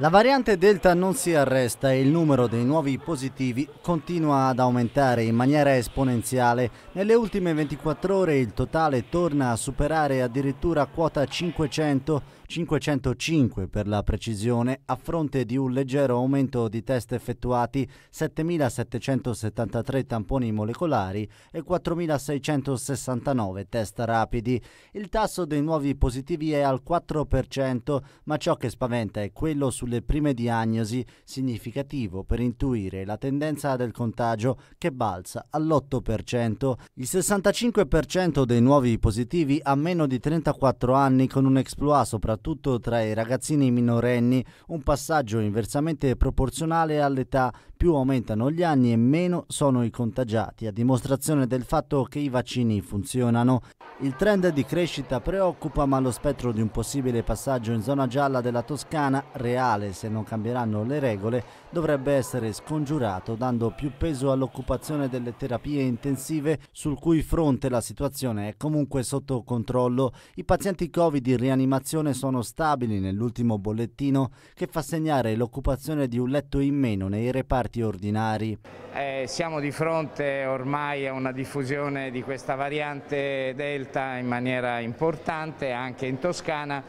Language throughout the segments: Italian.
La variante Delta non si arresta e il numero dei nuovi positivi continua ad aumentare in maniera esponenziale. Nelle ultime 24 ore il totale torna a superare addirittura quota 500, 505 per la precisione, a fronte di un leggero aumento di test effettuati, 7.773 tamponi molecolari e 4.669 test rapidi. Il tasso dei nuovi positivi è al 4%, ma ciò che spaventa è quello sulle sulle prime diagnosi significativo per intuire la tendenza del contagio che balza all'8%. Il 65% dei nuovi positivi ha meno di 34 anni con un exploit soprattutto tra i ragazzini minorenni, un passaggio inversamente proporzionale all'età più aumentano gli anni e meno sono i contagiati, a dimostrazione del fatto che i vaccini funzionano. Il trend di crescita preoccupa ma lo spettro di un possibile passaggio in zona gialla della Toscana reale illegale se non cambieranno le regole dovrebbe essere scongiurato dando più peso all'occupazione delle terapie intensive sul cui fronte la situazione è comunque sotto controllo. I pazienti Covid in rianimazione sono stabili nell'ultimo bollettino che fa segnare l'occupazione di un letto in meno nei reparti ordinari. Eh, siamo di fronte ormai a una diffusione di questa variante Delta in maniera importante anche in Toscana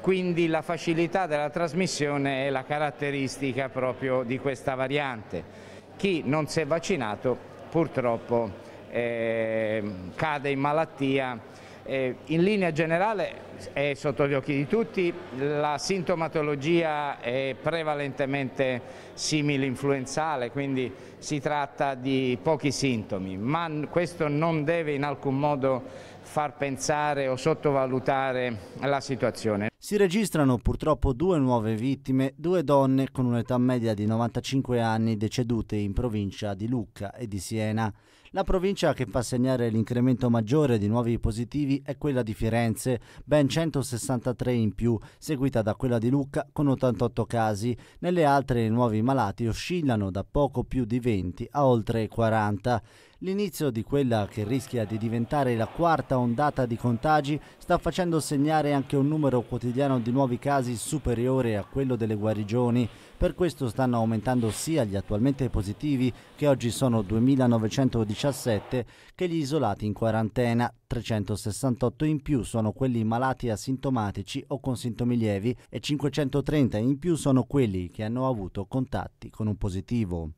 quindi la facilità della trasmissione è la caratteristica proprio di questa variante. Chi non si è vaccinato purtroppo eh, cade in malattia. Eh, in linea generale è sotto gli occhi di tutti, la sintomatologia è prevalentemente simile influenzale, quindi si tratta di pochi sintomi, ma questo non deve in alcun modo far pensare o sottovalutare la situazione. Si registrano purtroppo due nuove vittime, due donne con un'età media di 95 anni decedute in provincia di Lucca e di Siena. La provincia che fa segnare l'incremento maggiore di nuovi positivi è quella di Firenze, ben 163 in più, seguita da quella di Lucca con 88 casi. Nelle altre i nuovi malati oscillano da poco più di 20 a oltre 40. L'inizio di quella che rischia di diventare la quarta ondata di contagi sta facendo segnare anche un numero quotidiano di nuovi casi superiore a quello delle guarigioni. Per questo stanno aumentando sia gli attualmente positivi, che oggi sono 2.919, 17 che gli isolati in quarantena. 368 in più sono quelli malati asintomatici o con sintomi lievi e 530 in più sono quelli che hanno avuto contatti con un positivo.